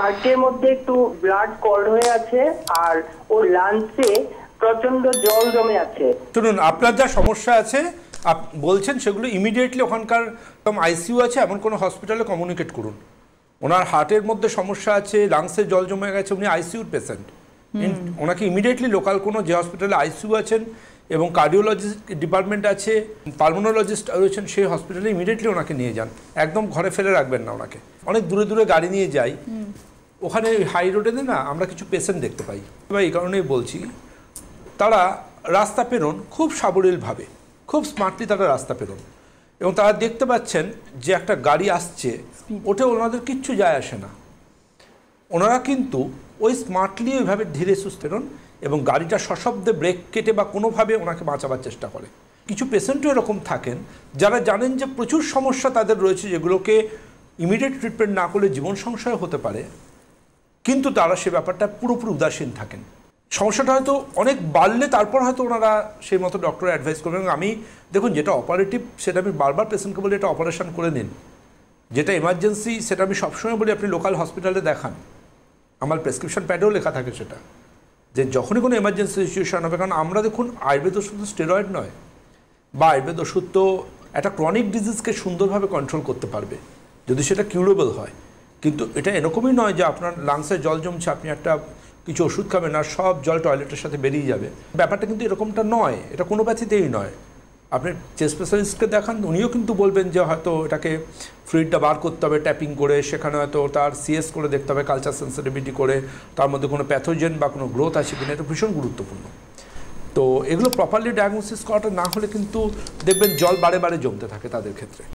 হার্টের মধ্যে একটু ব্লাড কল হয়ে আছে আর ওর লাঞ্চে প্রচন্ড জল জমে আছে শুনুন আপনার যা সমস্যা আছে বলছেন সেগুলো ইমিডিয়েটলি ওখানকার আইসিউ আছে এমন কোনো হসপিটালে কমিউনিকেট করুন ওনার হার্টের মধ্যে সমস্যা আছে লাংসে জল জমে গেছে উনি আইসিউর পেশেন্ট ওনাকে ইমিডিয়েটলি লোকাল কোনো যে হসপিটালে আইসিইউ আছেন এবং কার্ডিওলজিস্ট ডিপার্টমেন্ট আছে পালমোনোলজিস্ট রয়েছেন সেই হসপিটালে ইমিডিয়েটলি ওনাকে নিয়ে যান একদম ঘরে ফেলে রাখবেন না ওনাকে অনেক দূরে দূরে গাড়ি নিয়ে যাই ওখানে হাই রোডেতে না আমরা কিছু পেশেন্ট দেখতে পাই বা এই কারণেই বলছি তারা রাস্তা পেরোন খুব সাবলীলভাবে খুব স্মার্টলি তারা রাস্তা পেরোন এবং তারা দেখতে পাচ্ছেন যে একটা গাড়ি আসছে ওঠে ওনাদের কিচ্ছু যায় আসে না ওনারা কিন্তু ওই স্মার্টলি ওইভাবে ধীরে সুস্থেরন এবং গাড়িটা সশব্দে ব্রেক কেটে বা কোনোভাবে ওনাকে বাঁচাবার চেষ্টা করে কিছু পেশেন্টও এরকম থাকেন যারা জানেন যে প্রচুর সমস্যা তাদের রয়েছে যেগুলোকে ইমিডিয়েট ট্রিটমেন্ট না করলে জীবন সংশয় হতে পারে কিন্তু তারা সে ব্যাপারটা পুরোপুরি উদাসীন থাকেন সমস্যাটা হয়তো অনেক বাড়লে তারপর হয়তো ওনারা সেই মতো ডক্টর অ্যাডভাইস করবেন আমি দেখুন যেটা অপারেটিভ সেটা আমি বারবার পেশেন্টকে বলি এটা অপারেশন করে নিন যেটা এমার্জেন্সি সেটা আমি সবসময় বলি আপনি লোকাল হসপিটালে দেখান আমার প্রেসক্রিপশন প্যাডেও লেখা থাকে সেটা যে যখনই কোনো এমার্জেন্সি সিচুয়েশান হবে কারণ আমরা দেখুন আয়ুর্বেদ ওষুধ স্টেরয়েড নয় বা আয়ুর্বেদ ওষুধ তো একটা ক্রনিক ডিজিজকে সুন্দরভাবে কন্ট্রোল করতে পারবে যদি সেটা কিউরেবল হয় কিন্তু এটা এরকমই নয় যে আপনার লাংসে জল জমছে আপনি একটা কিছু ওষুধ খাবেন আর সব জল টয়লেটের সাথে বেরিয়ে যাবে ব্যাপারটা কিন্তু এরকমটা নয় এটা কোনো ব্যথিতেই নয় আপনি চেস্ট স্পেশালিস্টকে দেখান উনিও কিন্তু বলবেন যে হয়তো এটাকে ফ্লুইডটা বার করতে হবে ট্যাপিং করে সেখানে হয়তো তার সিএস করে দেখতে হবে কালচার সেন্সিটিভিটি করে তার মধ্যে কোনো প্যাথোজেন বা কোনো গ্রোথ আছে কিনা এটা ভীষণ গুরুত্বপূর্ণ তো এগুলো প্রপারলি ডায়াগনোসিস করাটা না হলে কিন্তু দেখবেন জল বারে বারে জমতে থাকে তাদের ক্ষেত্রে